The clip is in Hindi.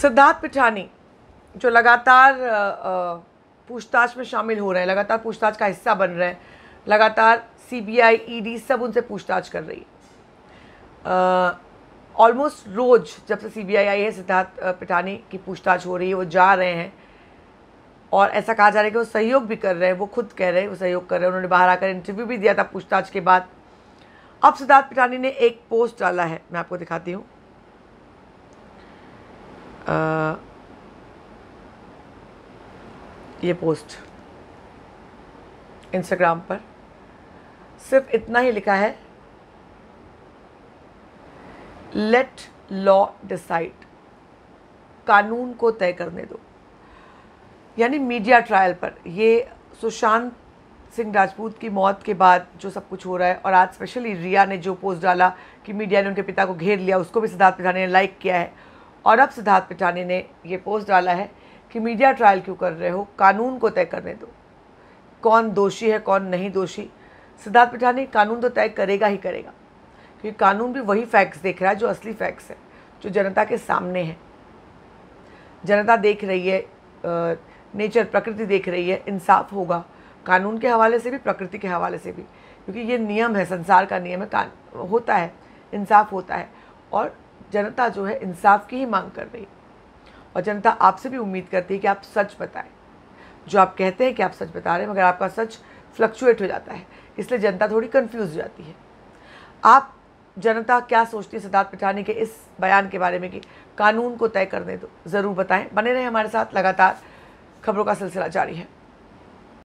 सिद्धार्थ पिठानी जो लगातार पूछताछ में शामिल हो रहे हैं लगातार पूछताछ का हिस्सा बन रहे हैं लगातार सीबीआई ईडी e सब उनसे पूछताछ कर रही है ऑलमोस्ट रोज जब से सीबीआई आई है सिद्धार्थ पिठानी की पूछताछ हो रही है वो जा रहे हैं और ऐसा कहा जा रहा है कि वो सहयोग भी कर रहे हैं वो खुद कह रहे हैं वो सहयोग कर रहे हैं उन्होंने बाहर आकर इंटरव्यू भी दिया था पूछताछ के बाद अब सिद्धार्थ पिठानी ने एक पोस्ट डाला है मैं आपको दिखाती हूँ ये पोस्ट इंस्टाग्राम पर सिर्फ इतना ही लिखा है लेट लॉ डिसाइड कानून को तय करने दो यानी मीडिया ट्रायल पर ये सुशांत सिंह राजपूत की मौत के बाद जो सब कुछ हो रहा है और आज स्पेशली रिया ने जो पोस्ट डाला कि मीडिया ने उनके पिता को घेर लिया उसको भी सिद्धार्थ पिठानी ने लाइक किया है और अब सिद्धार्थ पिठानी ने ये पोस्ट डाला है कि मीडिया ट्रायल क्यों कर रहे हो कानून को तय करने दो कौन दोषी है कौन नहीं दोषी सिद्धार्थ पिठानी कानून तो तय करेगा ही करेगा क्योंकि कानून भी वही फैक्ट्स देख रहा है जो असली फैक्ट्स है जो जनता के सामने है जनता देख रही है नेचर प्रकृति देख रही है इंसाफ होगा कानून के हवाले से भी प्रकृति के हवाले से भी क्योंकि ये नियम है संसार का नियम है होता है इंसाफ होता है और जनता जो है इंसाफ की ही मांग कर रही और जनता आपसे भी उम्मीद करती है कि आप सच बताएं जो आप कहते हैं कि आप सच बता रहे हैं मगर आपका सच फ्लक्चुएट हो जाता है इसलिए जनता थोड़ी कन्फ्यूज हो जाती है आप जनता क्या सोचती है सिद्धार्थ पिठानी के इस बयान के बारे में कि कानून को तय करने दो ज़रूर बताएं बने रहें हमारे साथ लगातार खबरों का सिलसिला जारी है